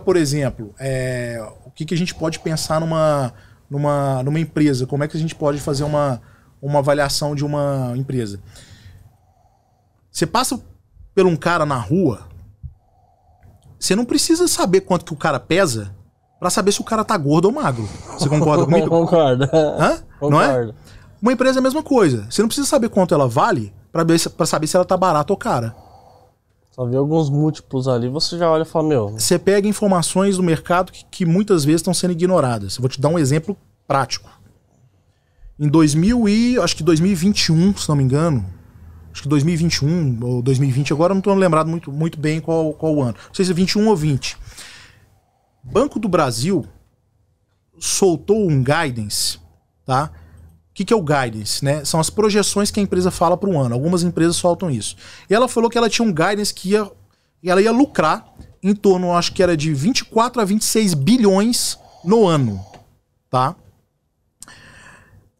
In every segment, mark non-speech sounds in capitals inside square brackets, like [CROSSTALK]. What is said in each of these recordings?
por exemplo, é, o que, que a gente pode pensar numa, numa, numa empresa? Como é que a gente pode fazer uma, uma avaliação de uma empresa? Você passa por um cara na rua, você não precisa saber quanto que o cara pesa para saber se o cara tá gordo ou magro. Você concorda [LAUGHS] comigo? Concordo. Hã? Concordo. Não é? Uma empresa é a mesma coisa. Você não precisa saber quanto ela vale para saber se ela tá barata ou cara. Só vê alguns múltiplos ali, você já olha e fala, meu. Você pega informações do mercado que, que muitas vezes estão sendo ignoradas. Eu vou te dar um exemplo prático. Em 2000 e acho que 2021, se não me engano, acho que 2021 ou 2020, agora não estou lembrado muito, muito bem qual, qual o ano. Não sei se é 21 ou 20. Banco do Brasil soltou um guidance, tá? que, que é o guidance, né? São as projeções que a empresa fala para o ano. Algumas empresas soltam isso. E ela falou que ela tinha um guidance que ia, ela ia lucrar em torno, acho que era de 24 a 26 bilhões no ano, tá?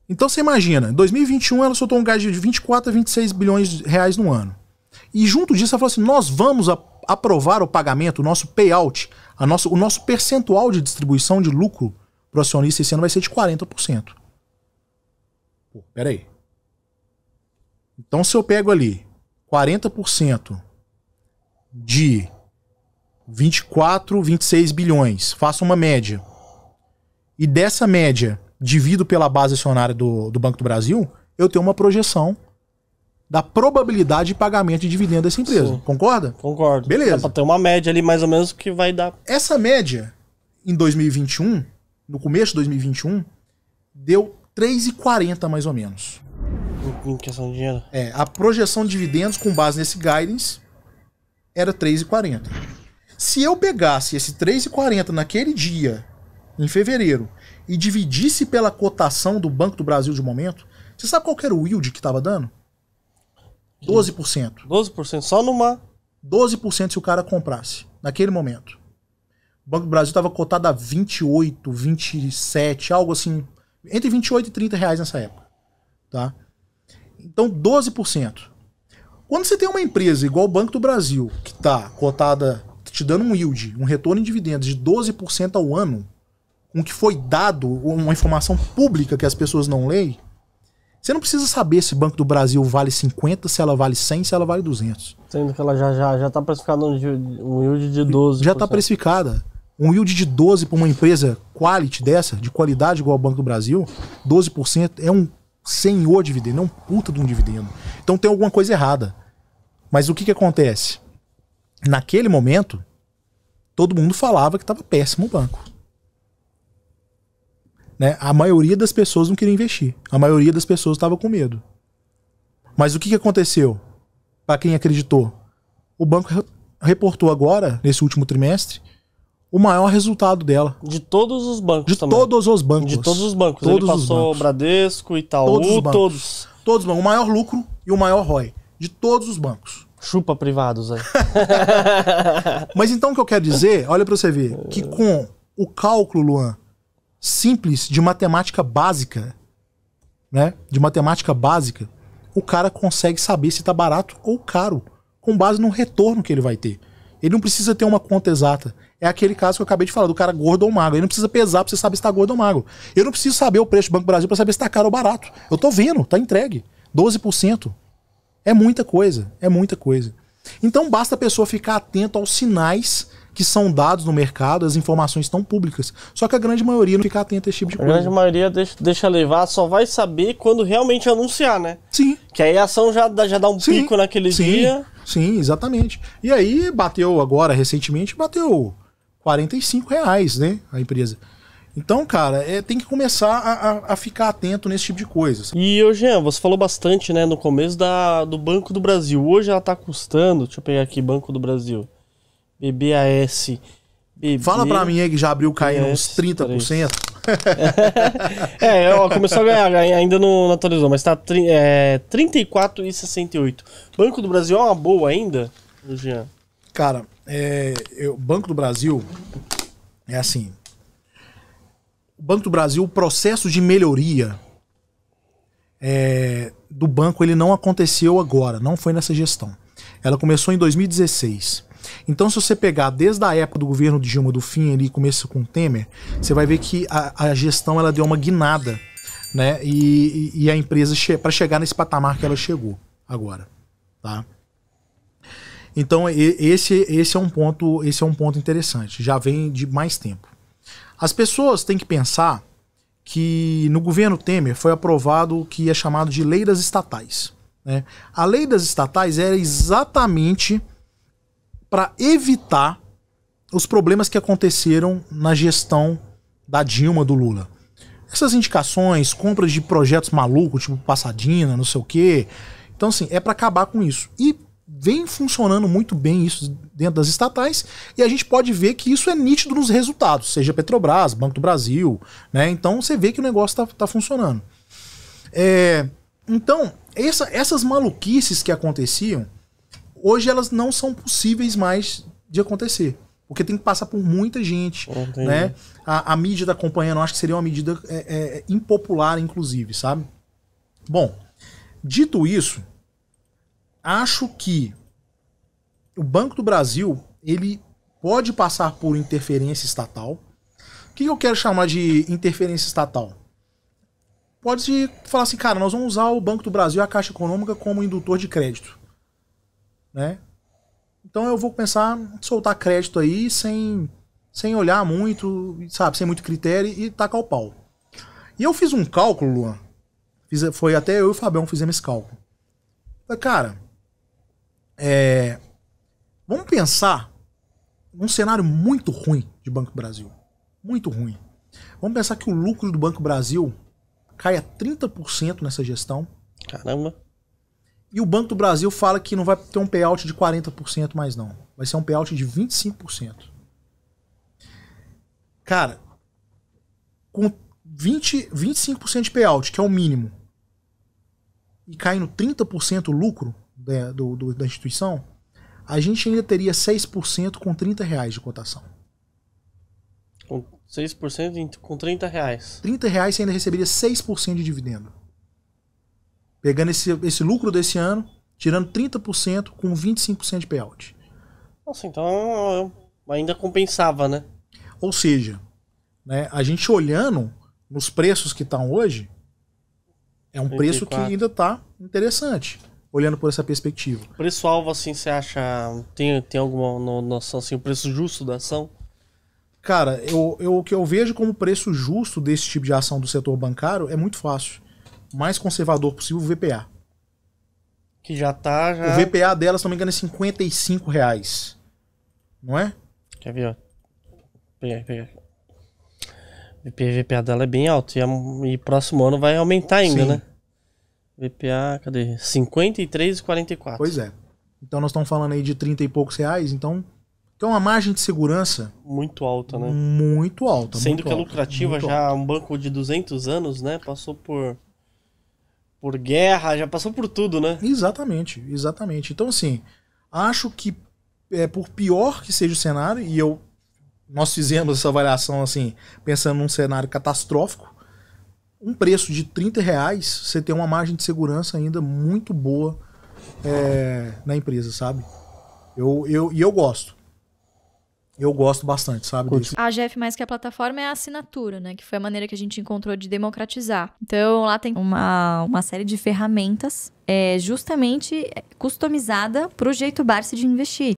Então você imagina, em 2021 ela soltou um guidance de 24 a 26 bilhões de reais no ano. E junto disso ela falou assim: nós vamos aprovar o pagamento, o nosso payout, a nosso, o nosso percentual de distribuição de lucro para o acionista esse ano vai ser de 40%. Pô, peraí. Então, se eu pego ali 40% de 24, 26 bilhões, faço uma média, e dessa média divido pela base acionária do, do Banco do Brasil, eu tenho uma projeção da probabilidade de pagamento de dividendo dessa empresa. Sim. Concorda? Concordo. Beleza. Dá pra ter uma média ali mais ou menos que vai dar. Essa média, em 2021, no começo de 2021, deu 3,40 mais ou menos. Em questão de dinheiro? É, a projeção de dividendos com base nesse guidance era 3,40. Se eu pegasse esse 3,40 naquele dia, em fevereiro, e dividisse pela cotação do Banco do Brasil de momento, você sabe qual era o yield que estava dando? 12%. 12% só numa. 12% se o cara comprasse, naquele momento. O Banco do Brasil estava cotado a 28, 27, algo assim entre 28 e 30 reais nessa época. Tá? Então, 12%. Quando você tem uma empresa igual o Banco do Brasil, que está cotada, tá te dando um yield, um retorno em dividendos de 12% ao ano, com que foi dado uma informação pública que as pessoas não leem, você não precisa saber se Banco do Brasil vale 50, se ela vale 100, se ela vale 200. Sendo que ela já já já está precificada um yield de 12%. Já está precificada. Um yield de 12 para uma empresa quality dessa, de qualidade igual ao Banco do Brasil, 12% é um senhor dividendo, é um puta de um dividendo. Então tem alguma coisa errada. Mas o que, que acontece? Naquele momento, todo mundo falava que estava péssimo o banco. Né? A maioria das pessoas não queria investir. A maioria das pessoas estava com medo. Mas o que, que aconteceu? Para quem acreditou, o banco reportou agora, nesse último trimestre, o maior resultado dela. De todos os bancos De também. todos os bancos. De todos os bancos. Todos Ele passou bancos. Bradesco, Itaú, todos. Os bancos. todos. Todos bancos. O maior lucro e o maior ROI. De todos os bancos. Chupa privados aí. [LAUGHS] Mas então o que eu quero dizer, olha para você ver, que com o cálculo, Luan, simples de matemática básica, né? De matemática básica, o cara consegue saber se tá barato ou caro, com base no retorno que ele vai ter. Ele não precisa ter uma conta exata é aquele caso que eu acabei de falar, do cara gordo ou magro. Ele não precisa pesar pra você saber se tá gordo ou magro. Eu não preciso saber o preço do Banco Brasil para saber se tá caro ou barato. Eu tô vendo, tá entregue. 12%. É muita coisa, é muita coisa. Então basta a pessoa ficar atento aos sinais que são dados no mercado, as informações estão públicas. Só que a grande maioria não fica atenta a esse tipo de coisa. A grande maioria deixa, deixa levar, só vai saber quando realmente anunciar, né? Sim. Que aí a ação já, já dá um sim, pico naquele sim, dia. Sim, exatamente. E aí bateu agora, recentemente, bateu 45 reais, né? A empresa. Então, cara, é, tem que começar a, a, a, ficar atento nesse tipo de coisa. E, Eugênio, você falou bastante, né, no começo da, do Banco do Brasil. Hoje ela tá custando, deixa eu pegar aqui, Banco do Brasil, BBAS. BB... Fala pra mim aí que já abriu caindo uns 30%. É, [LAUGHS] é, ó, começou a ganhar, ainda não, não atualizou, mas tá é, 34,68. Banco do Brasil é uma boa ainda, Eugênio? Cara, é, eu, Banco do Brasil é assim. O Banco do Brasil, o processo de melhoria é, do banco ele não aconteceu agora, não foi nessa gestão. Ela começou em 2016. Então, se você pegar desde a época do governo de Dilma do fim ali, começo com Temer, você vai ver que a, a gestão ela deu uma guinada, né? E, e a empresa che para chegar nesse patamar que ela chegou agora, tá? Então esse, esse é um ponto esse é um ponto interessante. Já vem de mais tempo. As pessoas têm que pensar que no governo Temer foi aprovado o que é chamado de lei das estatais. Né? A lei das estatais era exatamente para evitar os problemas que aconteceram na gestão da Dilma do Lula. Essas indicações, compras de projetos malucos, tipo Passadina, não sei o quê. Então, assim, é para acabar com isso. E vem funcionando muito bem isso dentro das estatais e a gente pode ver que isso é nítido nos resultados, seja Petrobras, Banco do Brasil, né? Então você vê que o negócio está tá funcionando. É, então, essa, essas maluquices que aconteciam, hoje elas não são possíveis mais de acontecer. Porque tem que passar por muita gente. Entendi. Né? A, a mídia da tá companhia eu acho que seria uma medida é, é, impopular, inclusive, sabe? Bom, dito isso, acho que o Banco do Brasil ele pode passar por interferência estatal. O que eu quero chamar de interferência estatal? Pode-se falar assim, cara, nós vamos usar o Banco do Brasil e a Caixa Econômica como indutor de crédito. Né? Então eu vou pensar soltar crédito aí sem, sem olhar muito, sabe, sem muito critério e tacar o pau. E eu fiz um cálculo, Luan. Fiz, foi até eu e o Fabião fizemos esse cálculo. Falei, cara, é, vamos pensar num cenário muito ruim de Banco Brasil. Muito ruim. Vamos pensar que o lucro do Banco Brasil caia 30% nessa gestão. Caramba. E o Banco do Brasil fala que não vai ter um payout de 40% mais não. Vai ser um payout de 25%. Cara, com 20, 25% de payout, que é o mínimo, e caindo 30% lucro, da, né, do, do, da instituição, a gente ainda teria 6% com 30 reais de cotação. Com 6% com 30 reais. 30 reais você ainda receberia 6% de dividendo. Pegando esse, esse lucro desse ano, tirando 30% com 25% de payout. Nossa, então é, ainda compensava, né? Ou seja, né, a gente olhando nos preços que estão hoje, é um 84. preço que ainda está interessante olhando por essa perspectiva. Preço-alvo, assim, você acha. Tem, tem alguma noção, assim, o preço justo da ação? Cara, eu, eu, o que eu vejo como preço justo desse tipo de ação do setor bancário é muito fácil. O mais conservador possível, o VPA. Que já tá. Já... O VPA delas, se não me engano, é 55 reais. Não é? Quer ver, ó? Pegar, pegar. O VPA dela é bem alto e, e próximo ano vai aumentar ainda, Sim. né? VPA, cadê? 53,44. Pois é. Então nós estamos falando aí de 30 e poucos reais, então. então uma margem de segurança. Muito alta, né? Muito alta. Sendo muito que é lucrativa já, alta. um banco de 200 anos, né? Passou por. Por guerra, já passou por tudo, né? Exatamente, exatamente. Então, assim, acho que é, por pior que seja o cenário, e eu nós fizemos essa avaliação assim, pensando num cenário catastrófico, um preço de 30 reais, você tem uma margem de segurança ainda muito boa é, na empresa, sabe? Eu, eu, e eu gosto. Eu gosto bastante, sabe? A GF Mais que a plataforma é a assinatura, né? Que foi a maneira que a gente encontrou de democratizar. Então, lá tem uma, uma série de ferramentas é, justamente é, customizada para o jeito Barsi de investir.